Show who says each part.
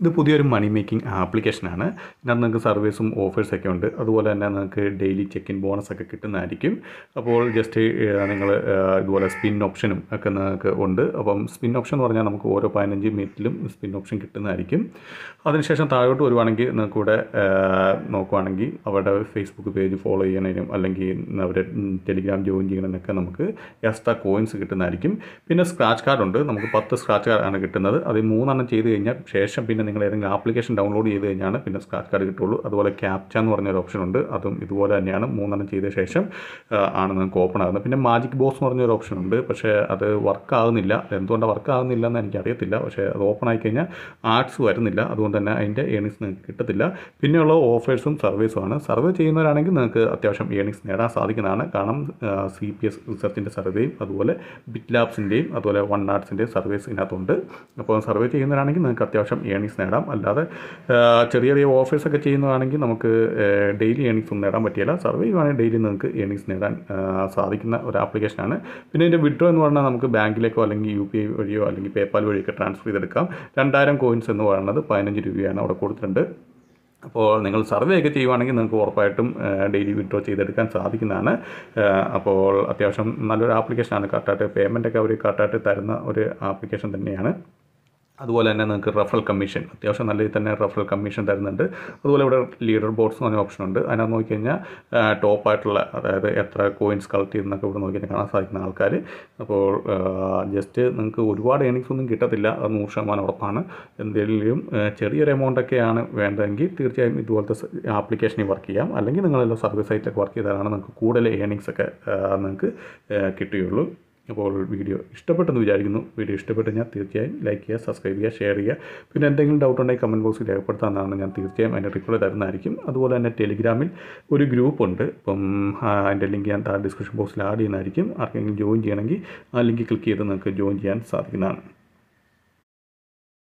Speaker 1: ഇത് പുതിയൊരു മണി മേക്കിംഗ് ആപ്ലിക്കേഷനാണ് ഇതിനകത്ത് നിങ്ങൾക്ക് സർവീസും ഓഫേഴ്സൊക്കെ ഉണ്ട് അതുപോലെ തന്നെ നിങ്ങൾക്ക് ഡെയിലി ചെക്ക് ഇൻ ബോണസൊക്കെ കിട്ടുന്നതായിരിക്കും അപ്പോൾ ജസ്റ്റ് നിങ്ങൾ ഇതുപോലെ സ്പിൻ ഓപ്ഷനും ഒക്കെ നിങ്ങൾക്ക് ഉണ്ട് അപ്പം സ്പിൻ ഓപ്ഷൻ എന്ന് പറഞ്ഞാൽ നമുക്ക് ഓരോ പതിനഞ്ച് മിനിറ്റിലും സ്പിൻ ഓപ്ഷൻ കിട്ടുന്നതായിരിക്കും അതിനുശേഷം താഴോട്ട് വരുവാണെങ്കിൽ ഇവിടെ നോക്കുവാണെങ്കിൽ അവരുടെ ഫേസ്ബുക്ക് പേജ് ഫോളോ ചെയ്യാനും അല്ലെങ്കിൽ അവരെ ടെലിഗ്രാം ജോയിൻ ചെയ്യണമെന്നൊക്കെ നമുക്ക് എക്സ്ട്രാ കോയിൻസ് കിട്ടുന്നതായിരിക്കും പിന്നെ സ്ക്രാച്ച് കാർഡുണ്ട് നമുക്ക് പത്ത് സ്ക്രാച്ച് കാർഡാണ് കിട്ടുന്നത് അത് മൂന്നെണ്ണം ചെയ്ത് കഴിഞ്ഞാൽ ശേഷം പിന്നെ നിങ്ങൾ ഏതെങ്കിലും ആപ്ലിക്കേഷൻ ഡൗൺലോഡ് ചെയ്ത് കഴിഞ്ഞാൽ പിന്നെ സ്ക്രാച്ച് കാർഡ് കിട്ടുള്ളൂ അതുപോലെ ക്യാപ്ച എന്ന് പറഞ്ഞൊരു ഓപ്ഷൻ ഉണ്ട് അതും ഇതുപോലെ തന്നെയാണ് മൂന്നെണ്ണം ചെയ്ത ശേഷം ആണ് നിങ്ങൾക്ക് ഓപ്പൺ ആകുന്നത് പിന്നെ മാജിക് ബോക്സ് എന്ന് പറഞ്ഞൊരു ഓപ്ഷൻ ഉണ്ട് പക്ഷേ അത് വർക്ക് ആകുന്നില്ല എന്തുകൊണ്ടാണ് വർക്ക് ആകുന്നില്ല എന്ന് എനിക്ക് അറിയത്തില്ല പക്ഷേ അത് ഓപ്പൺ ആയി കഴിഞ്ഞാൽ ആർട്സ് വരുന്നില്ല അതുകൊണ്ട് തന്നെ അതിൻ്റെ ഏണിങ്സ് നിങ്ങൾക്ക് കിട്ടത്തില്ല പിന്നെയുള്ള ഓഫേഴ്സും സർവീസും ആണ് സർവേ ചെയ്യുന്നവരാണെങ്കിൽ നിങ്ങൾക്ക് അത്യാവശ്യം ഏണിങ്സ് നേടാൻ സാധിക്കുന്നതാണ് കാരണം സി പി എസ് റിസർച്ചിൻ്റെ സർവേയും അതുപോലെ ബിറ്റ് ലാബ്സിൻ്റെയും അതുപോലെ വൺ ആർട്സിൻ്റെയും സർവീസ് ഇതിനകത്തുണ്ട് അപ്പോൾ സർവേ ചെയ്യുന്നവരാണെങ്കിൽ നിങ്ങൾക്ക് അത്യാവശ്യം ഏണിങ്സ് നേടാം അല്ലാതെ ചെറിയ ചെറിയ ഓഫേഴ്സൊക്കെ ചെയ്യുന്നതാണെങ്കിൽ നമുക്ക് ഡെയിലി ഏണിങ്സ് ഒന്നും നേടാൻ പറ്റില്ല സർവേ ചെയ്യുവാണെങ്കിൽ ഡെയിലി നിങ്ങൾക്ക് ഏണിങ്സ് നേടാൻ സാധിക്കുന്ന ഒരു ആപ്ലിക്കേഷനാണ് പിന്നെ ഇതിൻ്റെ വിഡ്രോ എന്ന് പറഞ്ഞാൽ നമുക്ക് ബാങ്കിലേക്കോ അല്ലെങ്കിൽ യു പി ഐ വഴിയോ അല്ലെങ്കിൽ പേപ്പാൽ വഴിയൊക്കെ ട്രാൻസ്ഫർ ചെയ്തെടുക്കാം രണ്ടായിരം കോയിൻസ് എന്ന് പറയുന്നത് പതിനഞ്ച് രൂപയാണ് അവിടെ കൊടുത്തിട്ടുണ്ട് അപ്പോൾ നിങ്ങൾ സർവേ ഒക്കെ ചെയ്യുവാണെങ്കിൽ നിങ്ങൾക്ക് ഉറപ്പായിട്ടും ഡെയിലി വിഡ്രോ ചെയ്തെടുക്കാൻ സാധിക്കുന്നതാണ് അപ്പോൾ അത്യാവശ്യം നല്ലൊരു ആപ്ലിക്കേഷനാണ് കറക്റ്റായിട്ട് പേയ്മെൻറ്റൊക്കെ ഒക്കെ അവർ കറക്റ്റായിട്ട് തരുന്ന ഒരു ആപ്ലിക്കേഷൻ തന്നെയാണ് അതുപോലെ തന്നെ നിങ്ങൾക്ക് റഫറൽ കമ്മീഷൻ അത്യാവശ്യം നല്ല രീതിയിൽ തന്നെ റഫറൽ കമ്മീഷൻ തരുന്നുണ്ട് അതുപോലെ ഇവിടെ ലീഡർ ബോർഡ്സ് എന്ന് പറഞ്ഞ ഓപ്ഷൻ ഉണ്ട് അതിനകത്ത് നോക്കിക്കഴിഞ്ഞാൽ ടോപ്പായിട്ടുള്ള അതായത് എത്ര കോയിൻസ് കളക്ട് ചെയ്തെന്നൊക്കെ ഇവിടെ നോക്കി കാണാൻ സാധിക്കുന്ന ആൾക്കാർ അപ്പോൾ ജസ്റ്റ് നിങ്ങൾക്ക് ഒരുപാട് ഏണിങ്സ് ഒന്നും കിട്ടത്തില്ല അത് നൂറ് ശതമാനം ഉറപ്പാണ് എന്തെങ്കിലും ചെറിയൊരു എമൗണ്ടൊക്കെയാണ് വേണ്ടതെങ്കിൽ തീർച്ചയായും ഇതുപോലത്തെ ആപ്ലിക്കേഷനിൽ വർക്ക് ചെയ്യാം അല്ലെങ്കിൽ നിങ്ങളെല്ലാം സർവീസ് സൈറ്റിലൊക്കെ വർക്ക് ചെയ്താലാണ് നിങ്ങൾക്ക് കൂടുതൽ ഏണിങ്സ് ഒക്കെ നിങ്ങൾക്ക് കിട്ടുകയുള്ളൂ അപ്പോൾ വീഡിയോ ഇഷ്ടപ്പെട്ടെന്ന് വിചാരിക്കുന്നു വീഡിയോ ഇഷ്ടപ്പെട്ട് ഞാൻ തീർച്ചയായും ലൈക്ക് ചെയ്യുക സബ്സ്ക്രൈബ് ചെയ്യുക ഷെയർ ചെയ്യുക പിന്നെ എന്തെങ്കിലും ഡൗട്ട് ഉണ്ടെങ്കിൽ കമൻറ്റ് ബോക്സിൽ രേഖപ്പെടുത്താമെന്നാണ് ഞാൻ തീർച്ചയായും അതിൻ്റെ റിപ്ലൈ തരുന്നതായിരിക്കും അതുപോലെ തന്നെ ടെലിഗ്രാമിൽ ഒരു ഗ്രൂപ്പുണ്ട് ഇപ്പം അതിൻ്റെ ലിങ്ക് ഞാൻ താഴെ ഡിസ്ക്രിപ്ഷൻ ബോക്സിൽ ആഡ് ചെയ്യുന്നതായിരിക്കും ആർക്കെങ്കിലും ജോയിൻ ചെയ്യണമെങ്കിൽ ആ ലിങ്ക് ക്ലിക്ക് ചെയ്ത് നിങ്ങൾക്ക് ജോയിൻ ചെയ്യാൻ സാധിക്കുന്നതാണ്